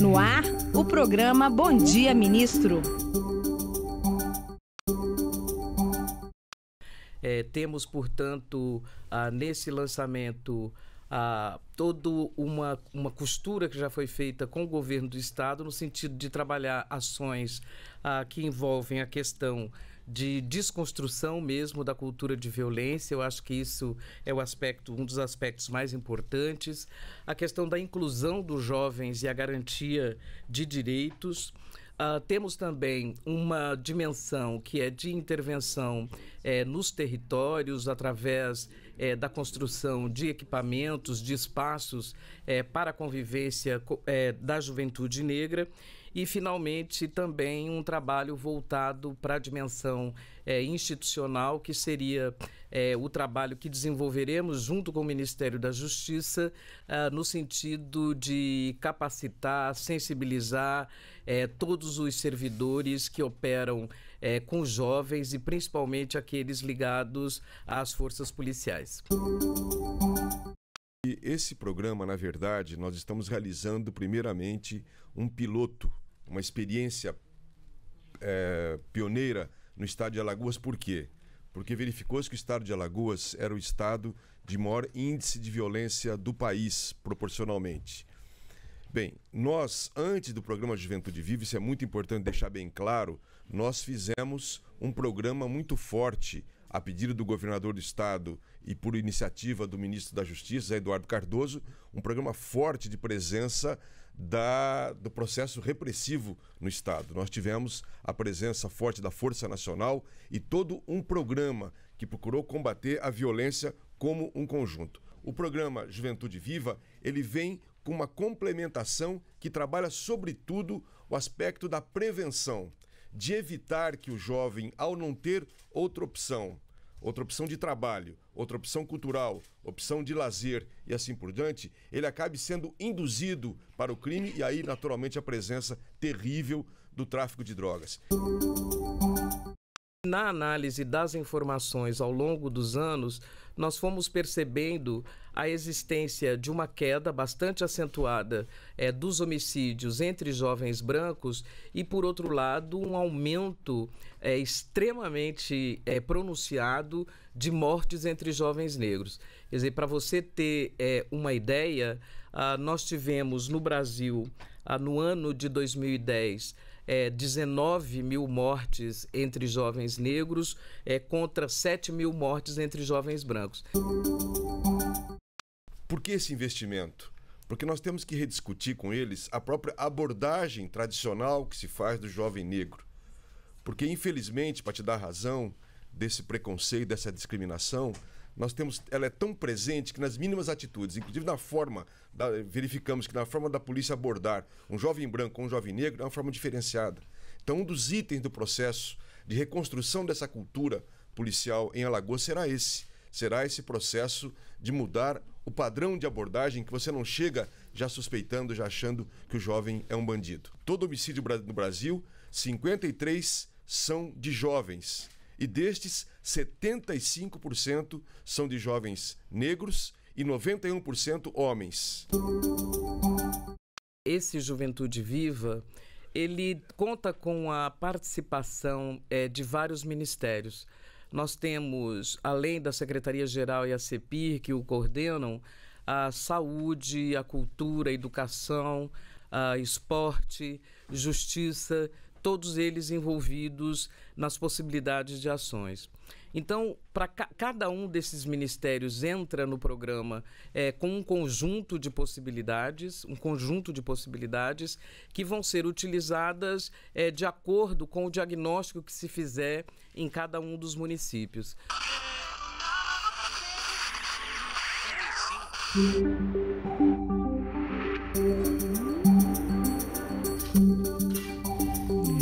No ar, o programa Bom Dia Ministro. É, temos, portanto, ah, nesse lançamento ah, toda uma, uma costura que já foi feita com o governo do Estado no sentido de trabalhar ações ah, que envolvem a questão de desconstrução mesmo da cultura de violência. Eu acho que isso é o aspecto, um dos aspectos mais importantes. A questão da inclusão dos jovens e a garantia de direitos. Uh, temos também uma dimensão que é de intervenção é, nos territórios, através é, da construção de equipamentos, de espaços é, para a convivência da juventude negra. E, finalmente, também um trabalho voltado para a dimensão institucional, que seria o trabalho que desenvolveremos junto com o Ministério da Justiça, uh, no sentido de capacitar, sensibilizar, é, todos os servidores que operam é, com jovens e principalmente aqueles ligados às forças policiais. E esse programa, na verdade, nós estamos realizando primeiramente um piloto, uma experiência é, pioneira no estado de Alagoas, por quê? Porque verificou-se que o estado de Alagoas era o estado de maior índice de violência do país, proporcionalmente. Bem, nós, antes do programa Juventude Viva, isso é muito importante deixar bem claro, nós fizemos um programa muito forte a pedido do governador do estado e por iniciativa do ministro da Justiça, Eduardo Cardoso, um programa forte de presença da, do processo repressivo no estado. Nós tivemos a presença forte da Força Nacional e todo um programa que procurou combater a violência como um conjunto. O programa Juventude Viva, ele vem com uma complementação que trabalha, sobretudo, o aspecto da prevenção, de evitar que o jovem, ao não ter outra opção, outra opção de trabalho, outra opção cultural, opção de lazer e assim por diante, ele acabe sendo induzido para o crime e aí, naturalmente, a presença terrível do tráfico de drogas. Na análise das informações ao longo dos anos, nós fomos percebendo a existência de uma queda bastante acentuada é, dos homicídios entre jovens brancos e, por outro lado, um aumento é, extremamente é, pronunciado de mortes entre jovens negros. Quer dizer, para você ter uma ideia, ah, nós tivemos no Brasil, ah, no ano de 2010, é, 19 mil mortes entre jovens negros é, contra 7 mil mortes entre jovens brancos. Por que esse investimento? Porque nós temos que rediscutir com eles a própria abordagem tradicional que se faz do jovem negro. Porque, infelizmente, para te dar razão, desse preconceito, dessa discriminação, nós temos, ela é tão presente que nas mínimas atitudes, inclusive na forma, da, verificamos que na forma da polícia abordar um jovem branco ou um jovem negro é uma forma diferenciada. Então, um dos itens do processo de reconstrução dessa cultura policial em Alagoas será esse. Será esse processo de mudar o padrão de abordagem que você não chega já suspeitando, já achando que o jovem é um bandido. Todo homicídio no Brasil, 53 são de jovens. E destes, 75% são de jovens negros e 91% homens. Esse Juventude Viva ele conta com a participação é, de vários ministérios. Nós temos, além da Secretaria-Geral e a CEPIR, que o coordenam, a saúde, a cultura, a educação, a esporte, justiça, todos eles envolvidos nas possibilidades de ações. Então, para ca cada um desses ministérios entra no programa é, com um conjunto de possibilidades, um conjunto de possibilidades que vão ser utilizadas é, de acordo com o diagnóstico que se fizer em cada um dos municípios.